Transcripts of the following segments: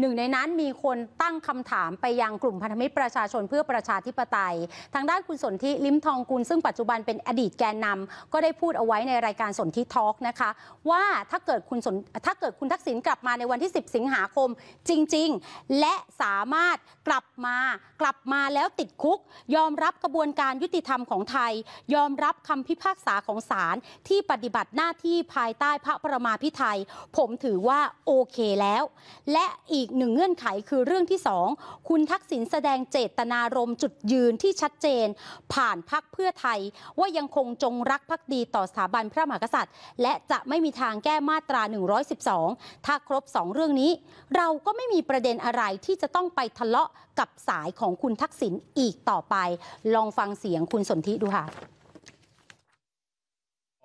หนึ่งในนั้นมีคนตั้งคำถามไปยังกลุ่มพันธมิตรประชาชนเพื่อประชาธิปไตย ทางด้านคุณสนธิลิมทองกุลซึ่งปัจจุบันเป็นอดีตแกนนำก็ได้พูดเอาไว้ในรายการสนธิทอล์กนะคะ ว่าถ้าเกิดคุณสนถ้าเกิดคุณทักษิณกลับมาในวันที่ 10 สิงหาคม จริง ๆ และสามารถกลับมากลับมาแล้วติดคุก ยอมรับกระบวนการยุติธรรมของไทย ยอมรับคำพิพากษาของศาลที่ปฏิบัติหน้าที่ภายใต้พระประมาพิไทยผมถือว่าโอเคแล้ว และอีกกหนึ่งเงื่อนไขคือเรื่องที่ 2 คุณทักษิณแสดงเจตนารมณ์จุดยืนที่ชัดเจน ผ่านพักเพื่อไทย ว่ายังคงจงรักภักดีต่อสถาบันพระมหากษัตริย์และจะไม่มีทางแก้มาตรา 112 ถ้าครบ 2 เรื่องนี้ เราก็ไม่มีประเด็นอะไรที่จะต้องไปทะเลาะกับสายของคุณทักษิณอีกต่อไป ลองฟังเสียงคุณสนธิดูค่ะ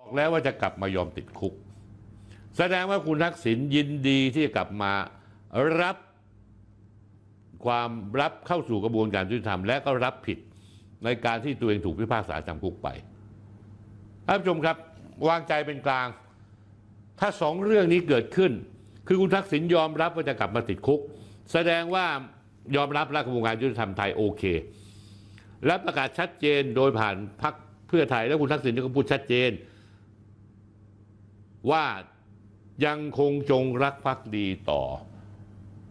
บอกแล้วว่าจะกลับมายอมติดคุก แสดงว่าคุณทักษิณยินดีที่จะกลับมารับ ความรับเข้าสู่กระบวนการยุติธรรมและก็รับผิดในการที่ตัวเองถูกพิพากษาจำคุกไป ท่านผู้ชมครับวางใจเป็นกลาง ถ้าสองเรื่องนี้เกิดขึ้น คือคุณทักษิณยอมรับว่าจะกลับมาติดคุก แสดงว่ายอมรับรักระบวนการยุติธรรมไทย โอเค และประกาศชัดเจนโดยผ่านพรรคเพื่อไทย และคุณทักษิณก็พูดชัดเจน ว่ายังคงจงรักภักดีต่อ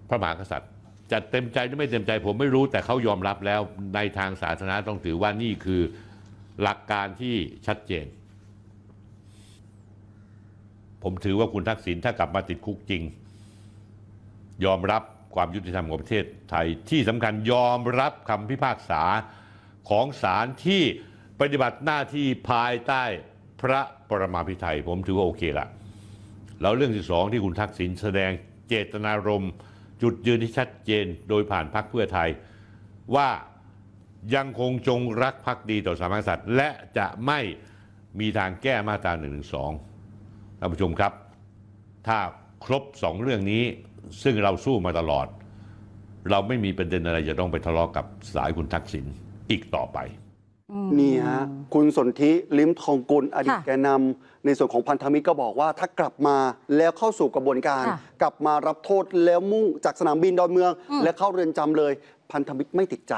พระมหากษัตริย์จะเต็มใจหรือไม่เต็มใจผมไม่รู้ แต่เขายอมรับแล้วในทางศาสนาต้องถือว่านี่คือหลักการที่ชัดเจน ผมถือว่าคุณทักษิณถ้ากลับมาติดคุกจริง ยอมรับความยุติธรรมของประเทศไทยที่สำคัญยอมรับคำพิพากษาของศาลที่ปฏิบัติหน้าที่ภายใต้พระปรมาภิไธยผมถือว่าโอเคละแล้วเรื่องที่สองที่คุณทักษิณแสดงเจตนารมณ์จุดยืนที่ชัดเจนโดยผ่านพรรคเพื่อไทย ว่ายังคงจงรักภักดีต่อสถาบันกษัตริย์และจะไม่มีทางแก้มาตรา1นึท่านผู้ชมครับ ถ้าครบสองเรื่องนี้ซึ่งเราสู้มาตลอด เราไม่มีประเด็นอะไรจะต้องไปทะเลาะกกับสายคุณทักษิณอีกต่อไปนี่ฮะคุณสนธิลิ้มทองกุลอดีตแกนนำ ในส่วนของพันธมิตรก็บอกว่าถ้ากลับมาแล้วเข้าสู่กระบวนการ กลับมารับโทษแล้วมุ่งจากสนามบินดอนเมืองและเข้าเรือนจำเลย พันธมิตรไม่ติดใจ